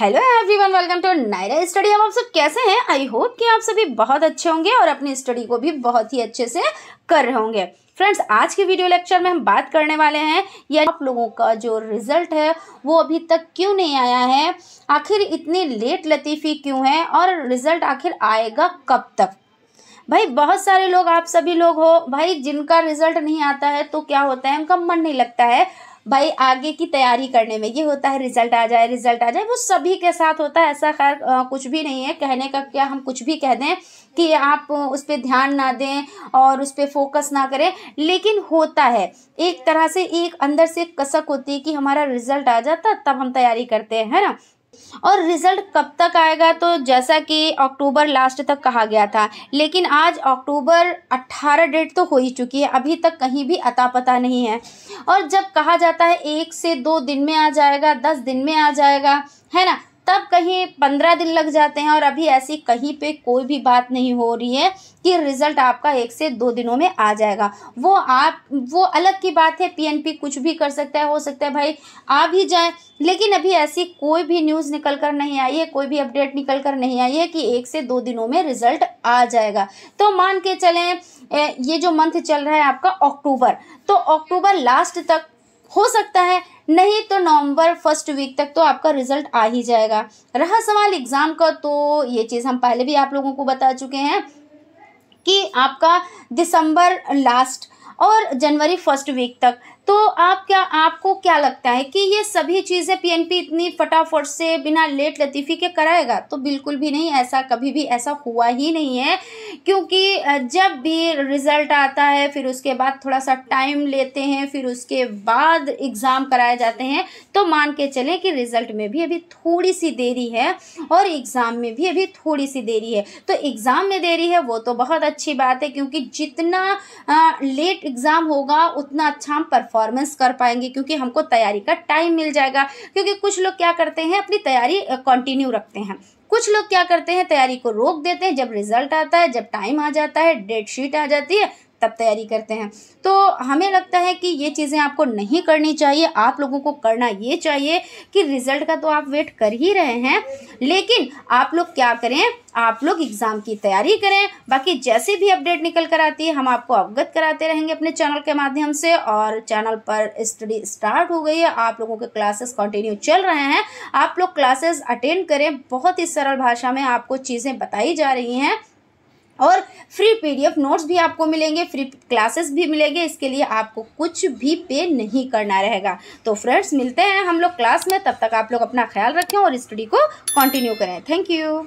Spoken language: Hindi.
hello everyone welcome to Naira study हम आप सब कैसे हैं आई होप कि आप सभी बहुत अच्छे होंगे और अपनी स्टडी को भी बहुत ही अच्छे से कर रहे होंगे फ्रेंड्स आज के वीडियो लेक्चर में हम बात करने वाले हैं या आप लोगों का जो रिजल्ट है वो अभी तक क्यों नहीं आया है आखिर इतनी लेट लतीफ़ी क्यों है और रिज़ल्ट आखिर आएगा कब तक भाई बहुत सारे लोग आप सभी लोग हो भाई जिनका रिजल्ट नहीं आता है तो क्या होता है उनका मन नहीं लगता है भाई आगे की तैयारी करने में ये होता है रिजल्ट आ जाए रिजल्ट आ जाए वो सभी के साथ होता है ऐसा खैर कुछ भी नहीं है कहने का क्या हम कुछ भी कह दें कि आप उस पर ध्यान ना दें और उस पर फोकस ना करें लेकिन होता है एक तरह से एक अंदर से कसक होती है कि हमारा रिजल्ट आ जाता तब हम तैयारी करते हैं है ना और रिज़ल्ट कब तक आएगा तो जैसा कि अक्टूबर लास्ट तक कहा गया था लेकिन आज अक्टूबर 18 डेट तो हो ही चुकी है अभी तक कहीं भी अता पता नहीं है और जब कहा जाता है एक से दो दिन में आ जाएगा दस दिन में आ जाएगा है ना तब कहीं पंद्रह दिन लग जाते हैं और अभी ऐसी कहीं पे कोई भी बात नहीं हो रही है कि रिजल्ट आपका एक से दो दिनों में आ जाएगा वो आप वो अलग की बात है पीएनपी कुछ भी कर सकता है हो सकता है भाई आ भी जाए लेकिन अभी ऐसी कोई भी न्यूज़ निकल कर नहीं आई है कोई भी अपडेट निकल कर नहीं आई है कि एक से दो दिनों में रिजल्ट आ जाएगा तो मान के चलें ये जो मंथ चल रहा है आपका अक्टूबर तो अक्टूबर लास्ट तक हो सकता है नहीं तो नवंबर फर्स्ट वीक तक तो आपका रिजल्ट आ ही जाएगा रहा सवाल एग्ज़ाम का तो ये चीज़ हम पहले भी आप लोगों को बता चुके हैं कि आपका दिसंबर लास्ट और जनवरी फर्स्ट वीक तक तो आप क्या आपको क्या लगता है कि ये सभी चीज़ें पीएनपी इतनी फटाफट से बिना लेट लतीफ़ी के कराएगा तो बिल्कुल भी नहीं ऐसा कभी भी ऐसा हुआ ही नहीं है क्योंकि जब भी रिज़ल्ट आता है फिर उसके बाद थोड़ा सा टाइम लेते हैं फिर उसके बाद एग्ज़ाम कराए जाते हैं तो मान के चलें कि रिज़ल्ट में भी अभी थोड़ी सी देरी है और एग्ज़ाम में भी अभी थोड़ी सी देरी है तो एग्ज़ाम में देरी है वो तो बहुत अच्छी बात है क्योंकि जितना लेट एग्ज़ाम होगा उतना अच्छा हम परफॉर्म परफॉर्मेंस कर पाएंगे क्योंकि हमको तैयारी का टाइम मिल जाएगा क्योंकि कुछ लोग क्या करते हैं अपनी तैयारी कंटिन्यू रखते हैं कुछ लोग क्या करते हैं तैयारी को रोक देते हैं जब रिजल्ट आता है जब टाइम आ जाता है डेट शीट आ जाती है तब तैयारी करते हैं तो हमें लगता है कि ये चीज़ें आपको नहीं करनी चाहिए आप लोगों को करना ये चाहिए कि रिज़ल्ट का तो आप वेट कर ही रहे हैं लेकिन आप लोग क्या करें आप लोग एग्ज़ाम की तैयारी करें बाकी जैसे भी अपडेट निकल कर आती है हम आपको अवगत कराते रहेंगे अपने चैनल के माध्यम से और चैनल पर स्टडी स्टार्ट हो गई है आप लोगों के क्लासेस कंटिन्यू चल रहे हैं आप लोग क्लासेस अटेंड करें बहुत ही सरल भाषा में आपको चीज़ें बताई जा रही हैं और फ्री पीडीएफ नोट्स भी आपको मिलेंगे फ्री क्लासेस भी मिलेंगे इसके लिए आपको कुछ भी पे नहीं करना रहेगा तो फ्रेंड्स मिलते हैं हम लोग क्लास में तब तक आप लोग अपना ख्याल रखें और स्टडी को कंटिन्यू करें थैंक यू